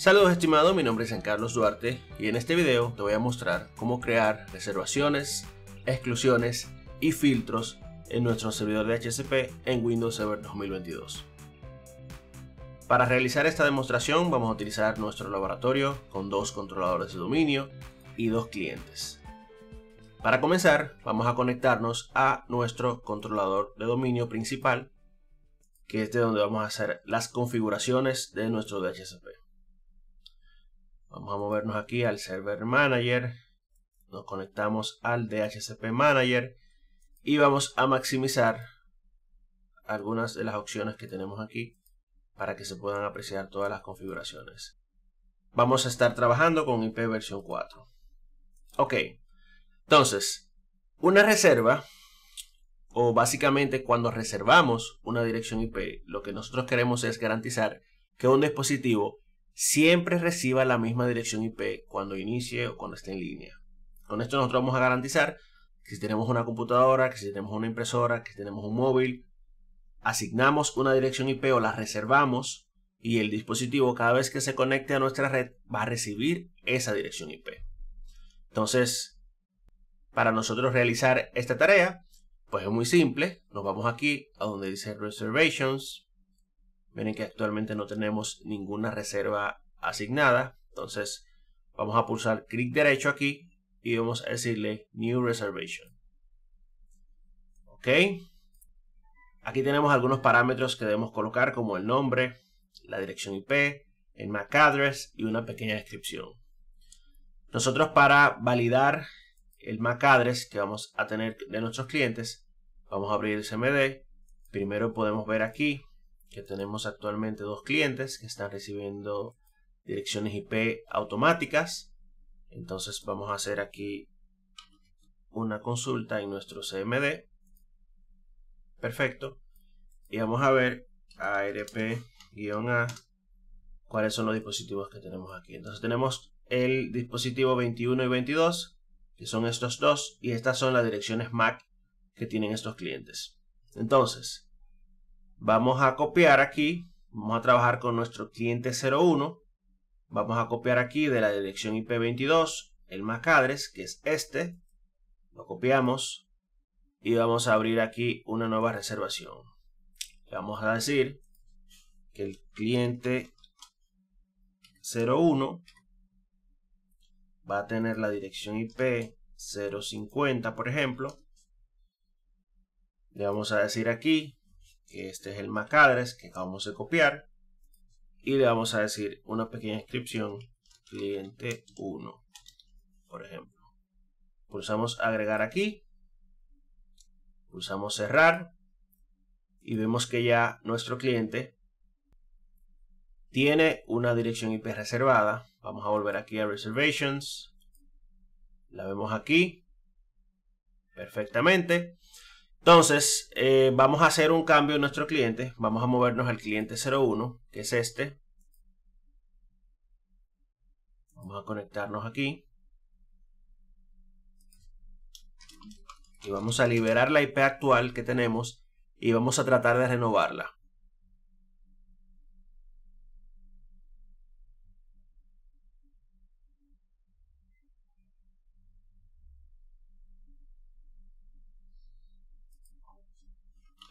Saludos estimado, mi nombre es San Carlos Duarte y en este video te voy a mostrar cómo crear reservaciones, exclusiones y filtros en nuestro servidor de HCP en Windows Server 2022. Para realizar esta demostración vamos a utilizar nuestro laboratorio con dos controladores de dominio y dos clientes. Para comenzar vamos a conectarnos a nuestro controlador de dominio principal que es de donde vamos a hacer las configuraciones de nuestro DHCP. Vamos a movernos aquí al Server Manager. Nos conectamos al DHCP Manager. Y vamos a maximizar algunas de las opciones que tenemos aquí para que se puedan apreciar todas las configuraciones. Vamos a estar trabajando con IP versión 4. Ok, entonces, una reserva, o básicamente cuando reservamos una dirección IP, lo que nosotros queremos es garantizar que un dispositivo siempre reciba la misma dirección IP cuando inicie o cuando esté en línea. Con esto nosotros vamos a garantizar que si tenemos una computadora, que si tenemos una impresora, que si tenemos un móvil, asignamos una dirección IP o la reservamos y el dispositivo cada vez que se conecte a nuestra red va a recibir esa dirección IP. Entonces, para nosotros realizar esta tarea, pues es muy simple. Nos vamos aquí a donde dice Reservations, Miren que actualmente no tenemos ninguna reserva asignada. Entonces vamos a pulsar clic derecho aquí y vamos a decirle New Reservation. Ok. Aquí tenemos algunos parámetros que debemos colocar como el nombre, la dirección IP, el MAC address y una pequeña descripción. Nosotros para validar el MAC address que vamos a tener de nuestros clientes, vamos a abrir el CMD. Primero podemos ver aquí que tenemos actualmente dos clientes que están recibiendo direcciones IP automáticas. Entonces vamos a hacer aquí una consulta en nuestro CMD. Perfecto. Y vamos a ver ARP-A cuáles son los dispositivos que tenemos aquí. Entonces tenemos el dispositivo 21 y 22, que son estos dos, y estas son las direcciones MAC que tienen estos clientes. Entonces, Vamos a copiar aquí, vamos a trabajar con nuestro cliente 01. Vamos a copiar aquí de la dirección IP22 el MAC que es este. Lo copiamos y vamos a abrir aquí una nueva reservación. Le vamos a decir que el cliente 01 va a tener la dirección IP 050, por ejemplo. Le vamos a decir aquí este es el MAC address que acabamos de copiar. Y le vamos a decir una pequeña inscripción cliente 1, por ejemplo. Pulsamos agregar aquí. Pulsamos cerrar. Y vemos que ya nuestro cliente tiene una dirección IP reservada. Vamos a volver aquí a Reservations. La vemos aquí perfectamente. Entonces, eh, vamos a hacer un cambio en nuestro cliente. Vamos a movernos al cliente 01, que es este. Vamos a conectarnos aquí. Y vamos a liberar la IP actual que tenemos y vamos a tratar de renovarla.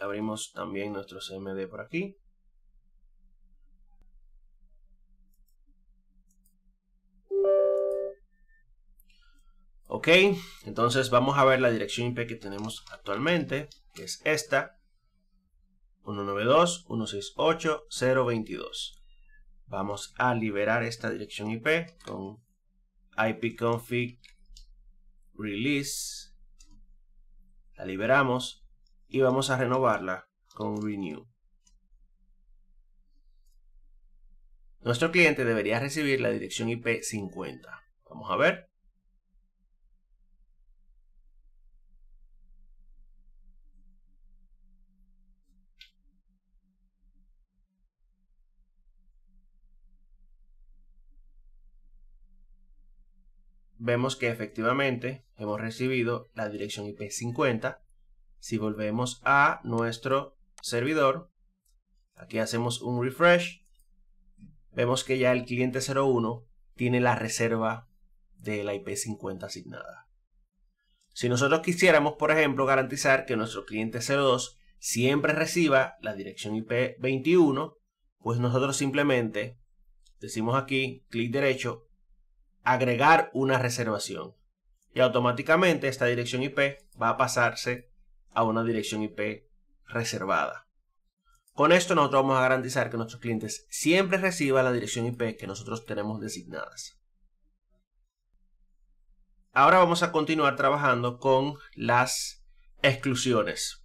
abrimos también nuestro CMD por aquí. Ok, entonces vamos a ver la dirección IP que tenemos actualmente, que es esta, 192.168.0.22. Vamos a liberar esta dirección IP con ipconfig release. La liberamos y vamos a renovarla con Renew. Nuestro cliente debería recibir la dirección IP 50. Vamos a ver. Vemos que efectivamente hemos recibido la dirección IP 50 si volvemos a nuestro servidor, aquí hacemos un refresh, vemos que ya el cliente 01 tiene la reserva de la IP50 asignada. Si nosotros quisiéramos, por ejemplo, garantizar que nuestro cliente 02 siempre reciba la dirección IP21, pues nosotros simplemente decimos aquí, clic derecho, agregar una reservación. Y automáticamente esta dirección IP va a pasarse a una dirección IP reservada. Con esto nosotros vamos a garantizar que nuestros clientes siempre reciban la dirección IP que nosotros tenemos designadas. Ahora vamos a continuar trabajando con las exclusiones.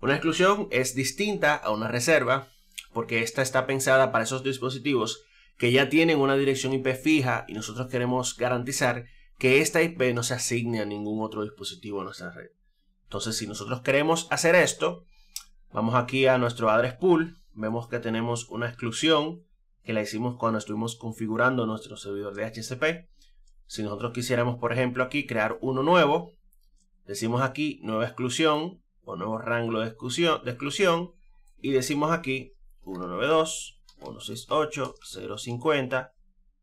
Una exclusión es distinta a una reserva porque esta está pensada para esos dispositivos que ya tienen una dirección IP fija y nosotros queremos garantizar que esta IP no se asigne a ningún otro dispositivo en nuestra red. Entonces, si nosotros queremos hacer esto, vamos aquí a nuestro address pool, vemos que tenemos una exclusión que la hicimos cuando estuvimos configurando nuestro servidor de HCP. Si nosotros quisiéramos, por ejemplo, aquí crear uno nuevo, decimos aquí nueva exclusión o nuevo rango de exclusión, y decimos aquí 192.168.050,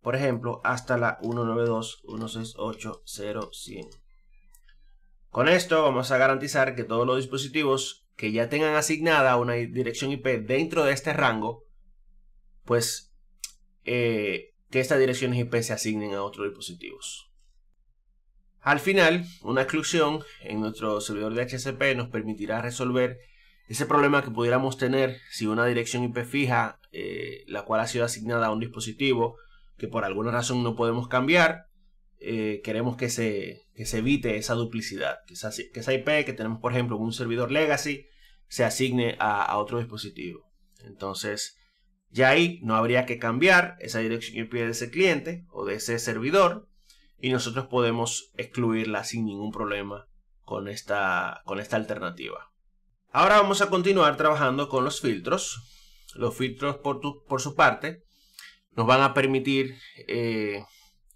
por ejemplo, hasta la 192.168.0.100. Con esto vamos a garantizar que todos los dispositivos que ya tengan asignada una dirección IP dentro de este rango, pues eh, que estas direcciones IP se asignen a otros dispositivos. Al final, una exclusión en nuestro servidor de HCP nos permitirá resolver ese problema que pudiéramos tener si una dirección IP fija, eh, la cual ha sido asignada a un dispositivo que por alguna razón no podemos cambiar, eh, queremos que se, se evite esa duplicidad, que esa, que esa, IP que tenemos, por ejemplo, en un servidor legacy, se asigne a, otro dispositivo. Entonces, ya ahí no habría que cambiar esa dirección IP de ese cliente o de ese servidor y nosotros podemos excluirla sin ningún problema con esta, con esta alternativa. Ahora vamos a continuar trabajando con los filtros. Los filtros por, por su parte nos van a permitir eh,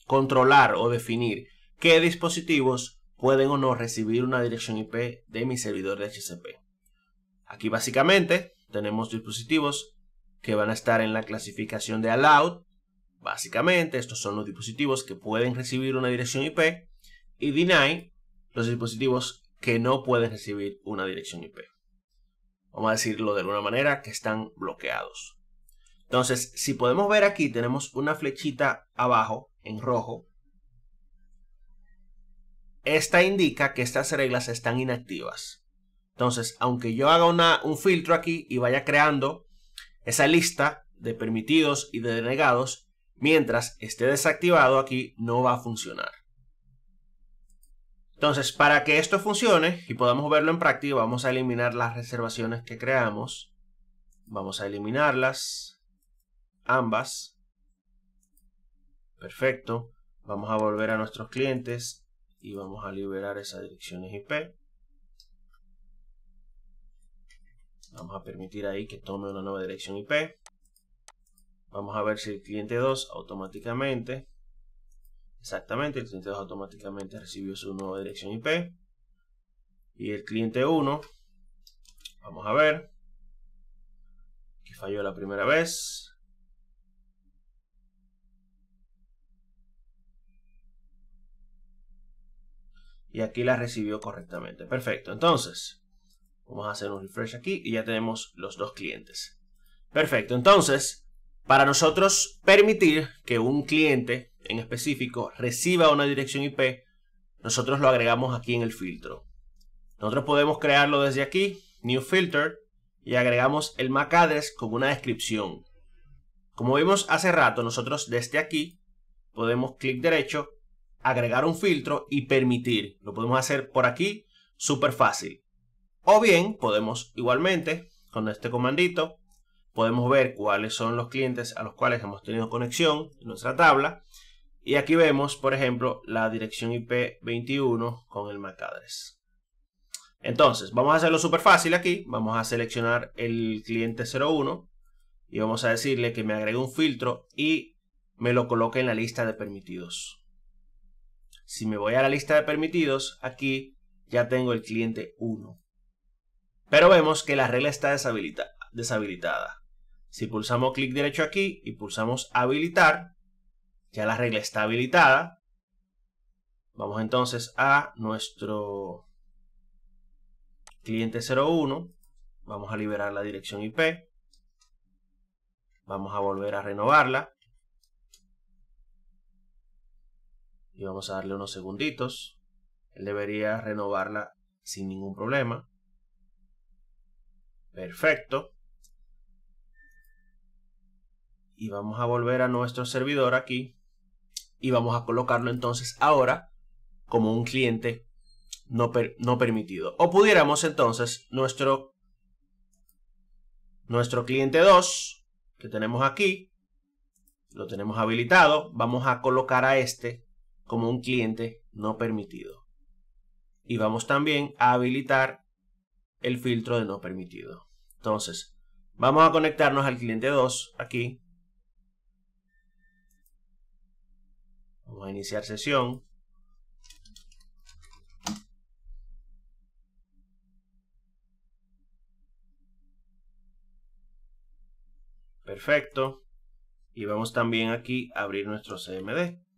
controlar o definir qué dispositivos pueden o no recibir una dirección IP de mi servidor de HCP. Aquí básicamente tenemos dispositivos que van a estar en la clasificación de allowed. Básicamente estos son los dispositivos que pueden recibir una dirección IP y deny los dispositivos que no pueden recibir una dirección IP. Vamos a decirlo de alguna manera que están bloqueados. Entonces, si podemos ver aquí, tenemos una flechita abajo en rojo, esta indica que estas reglas están inactivas. Entonces, aunque yo haga un filtro aquí y vaya creando esa lista de permitidos y de denegados, mientras esté desactivado aquí no va a funcionar. Entonces, para que esto funcione y podamos verlo en práctica, vamos a eliminar las reservaciones que creamos. Vamos a eliminarlas, ambas. Perfecto. Vamos a volver a nuestros clientes y vamos a liberar esas direcciones IP. Vamos a permitir ahí que tome una nueva dirección IP. Vamos a ver si el cliente 2 automáticamente, exactamente, el cliente 2 automáticamente recibió su nueva dirección IP. Y el cliente 1, vamos a ver, que falló la primera vez. y aquí la recibió correctamente. Perfecto, entonces vamos a hacer un refresh aquí y ya tenemos los dos clientes. Perfecto, entonces para nosotros permitir que un cliente en específico reciba una dirección IP, nosotros lo agregamos aquí en el filtro. Nosotros podemos crearlo desde aquí, New Filter, y agregamos el MAC address con una descripción. Como vimos hace rato, nosotros desde aquí podemos clic derecho agregar un filtro y permitir. Lo podemos hacer por aquí, súper fácil. O bien, podemos igualmente, con este comandito, podemos ver cuáles son los clientes a los cuales hemos tenido conexión en nuestra tabla. Y aquí vemos, por ejemplo, la dirección IP21 con el MAC Entonces, vamos a hacerlo súper fácil aquí. Vamos a seleccionar el cliente 01 y vamos a decirle que me agregue un filtro y me lo coloque en la lista de permitidos. Si me voy a la lista de permitidos, aquí ya tengo el cliente 1. Pero vemos que la regla está deshabilitada. Si pulsamos clic derecho aquí y pulsamos habilitar, ya la regla está habilitada. Vamos entonces a nuestro cliente 01. Vamos a liberar la dirección IP. Vamos a volver a renovarla. y vamos a darle unos segunditos. Él debería renovarla sin ningún problema. Perfecto. Y vamos a volver a nuestro servidor aquí. Y vamos a colocarlo entonces ahora como un cliente no, no permitido. O pudiéramos entonces nuestro, nuestro cliente 2 que tenemos aquí. Lo tenemos habilitado. Vamos a colocar a este como un cliente no permitido. Y vamos también a habilitar el filtro de no permitido. Entonces, vamos a conectarnos al cliente 2 aquí. Vamos a iniciar sesión. Perfecto. Y vamos también aquí a abrir nuestro CMD.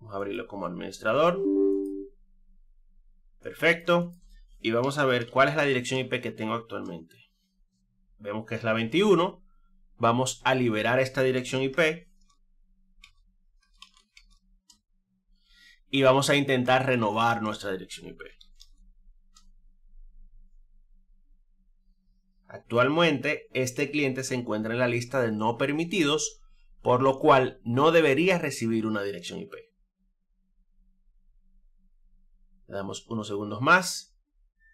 Vamos a abrirlo como administrador. Perfecto. Y vamos a ver cuál es la dirección IP que tengo actualmente. Vemos que es la 21. Vamos a liberar esta dirección IP. Y vamos a intentar renovar nuestra dirección IP. Actualmente, este cliente se encuentra en la lista de no permitidos, por lo cual no debería recibir una dirección IP. Le damos unos segundos más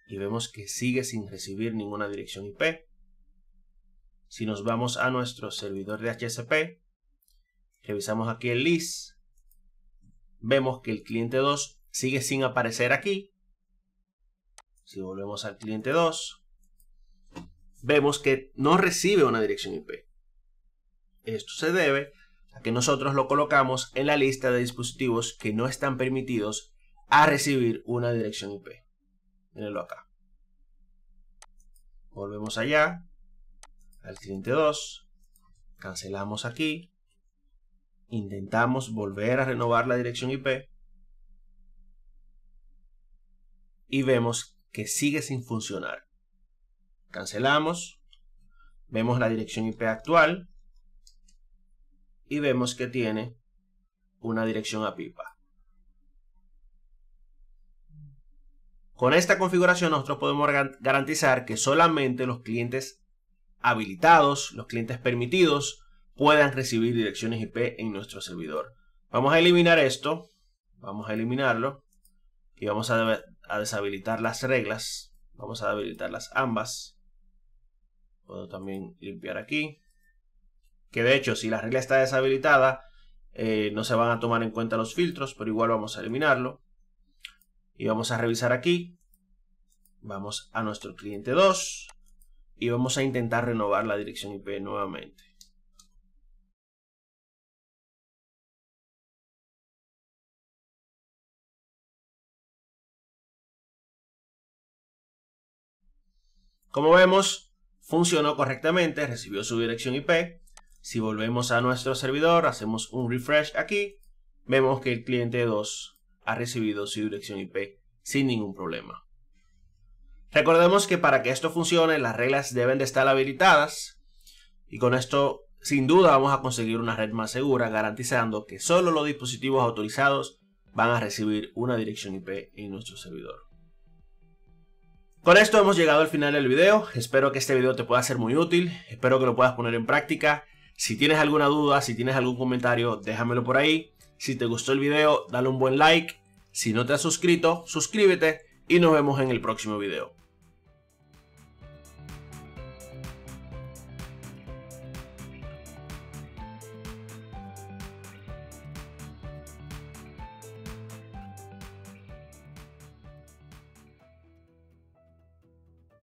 y vemos que sigue sin recibir ninguna dirección IP. Si nos vamos a nuestro servidor de hsp revisamos aquí el list, vemos que el cliente 2 sigue sin aparecer aquí. Si volvemos al cliente 2, vemos que no recibe una dirección IP. Esto se debe a que nosotros lo colocamos en la lista de dispositivos que no están permitidos a recibir una dirección IP. Mírenlo acá. Volvemos allá, al cliente 2, cancelamos aquí, intentamos volver a renovar la dirección IP y vemos que sigue sin funcionar. Cancelamos, vemos la dirección IP actual y vemos que tiene una dirección a pipa. Con esta configuración nosotros podemos garantizar que solamente los clientes habilitados, los clientes permitidos, puedan recibir direcciones IP en nuestro servidor. Vamos a eliminar esto, vamos a eliminarlo y vamos a, deshabilitar las reglas. Vamos a las ambas. Puedo también limpiar aquí. Que de hecho, si la regla está deshabilitada, eh, no se van a tomar en cuenta los filtros, pero igual vamos a eliminarlo y vamos a revisar aquí. Vamos a nuestro cliente 2 y vamos a intentar renovar la dirección IP nuevamente. Como vemos, funcionó correctamente, recibió su dirección IP. Si volvemos a nuestro servidor, hacemos un refresh aquí, vemos que el cliente 2 ha recibido su dirección IP sin ningún problema. Recordemos que para que esto funcione las reglas deben de estar habilitadas y con esto sin duda vamos a conseguir una red más segura garantizando que solo los dispositivos autorizados van a recibir una dirección IP en nuestro servidor. Con esto hemos llegado al final del video, espero que este video te pueda ser muy útil, espero que lo puedas poner en práctica. Si tienes alguna duda, si tienes algún comentario, déjamelo por ahí. Si te gustó el video, dale un buen like. Si no te has suscrito, suscríbete y nos vemos en el próximo video.